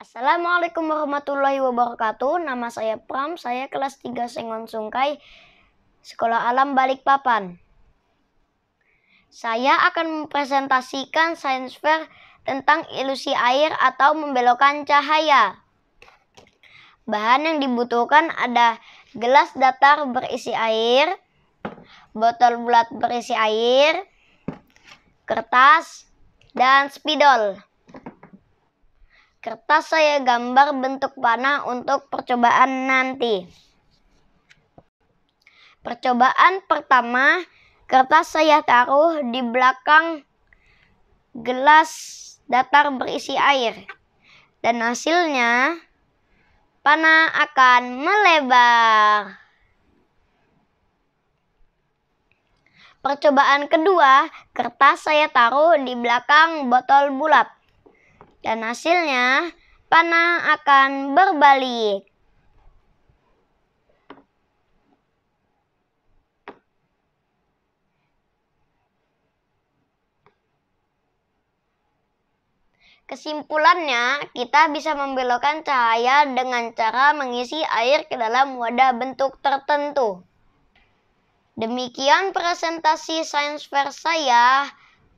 Assalamualaikum warahmatullahi wabarakatuh. Nama saya Pram, saya kelas 3 Sengon Sungkai, Sekolah Alam Balikpapan. Saya akan mempresentasikan science fair tentang ilusi air atau membelokkan cahaya. Bahan yang dibutuhkan ada gelas datar berisi air, botol bulat berisi air, kertas, dan spidol. Kertas saya gambar bentuk panah untuk percobaan nanti. Percobaan pertama, kertas saya taruh di belakang gelas datar berisi air. Dan hasilnya panah akan melebar. Percobaan kedua, kertas saya taruh di belakang botol bulat dan hasilnya panah akan berbalik. Kesimpulannya, kita bisa membelokkan cahaya dengan cara mengisi air ke dalam wadah bentuk tertentu. Demikian presentasi sains fair saya.